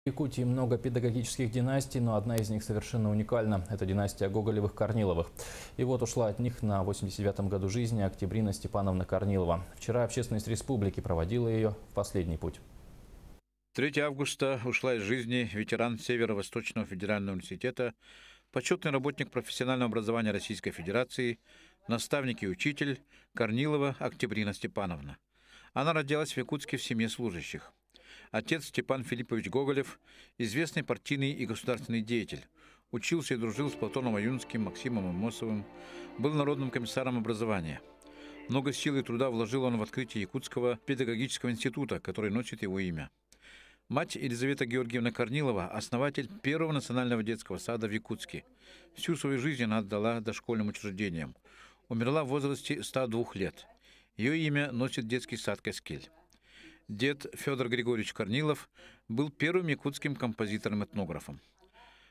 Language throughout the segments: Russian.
В Якутии много педагогических династий, но одна из них совершенно уникальна. Это династия Гоголевых-Корниловых. И вот ушла от них на 89-м году жизни Октябрина Степановна Корнилова. Вчера общественность республики проводила ее в последний путь. 3 августа ушла из жизни ветеран Северо-Восточного федерального университета, почетный работник профессионального образования Российской Федерации, наставник и учитель Корнилова Октябрина Степановна. Она родилась в Якутске в семье служащих. Отец Степан Филиппович Гоголев, известный партийный и государственный деятель, учился и дружил с Платоном Аюнским, Максимом Имосовым, был народным комиссаром образования. Много сил и труда вложил он в открытие Якутского педагогического института, который носит его имя. Мать Елизавета Георгиевна Корнилова – основатель первого национального детского сада в Якутске. Всю свою жизнь она отдала дошкольным учреждениям. Умерла в возрасте 102 лет. Ее имя носит детский сад «Каскель». Дед Федор Григорьевич Корнилов был первым якутским композитором-этнографом.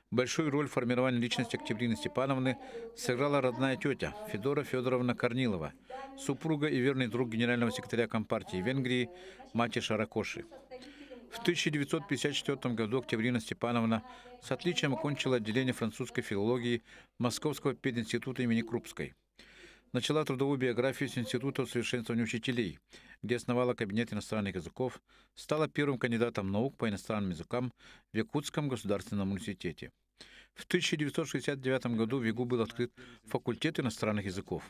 Большую роль в формировании личности Октябрины Степановны сыграла родная тетя Федора Федоровна Корнилова, супруга и верный друг генерального секретаря Компартии Венгрии Мати Шаракоши. В 1954 году Октябрина Степановна с отличием окончила отделение французской филологии Московского пединститута имени Крупской. Начала трудовую биографию с Института усовершенствования учителей, где основала кабинет иностранных языков, стала первым кандидатом наук по иностранным языкам в Якутском государственном университете. В 1969 году в ЕГУ был открыт факультет иностранных языков,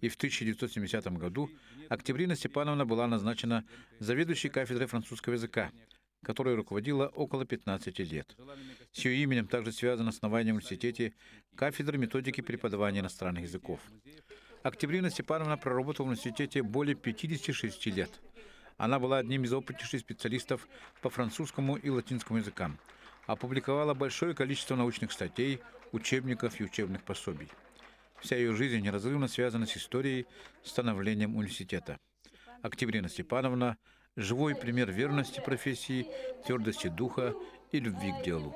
и в 1970 году Октябрина Степановна была назначена заведующей кафедрой французского языка, которой руководила около 15 лет. С ее именем также связано основание университета кафедры методики преподавания иностранных языков. Октябрина Степановна проработала в университете более 56 лет. Она была одним из опытнейших специалистов по французскому и латинскому языкам. Опубликовала большое количество научных статей, учебников и учебных пособий. Вся ее жизнь неразрывно связана с историей становлением университета. Октябрина Степановна – живой пример верности профессии, твердости духа и любви к делу.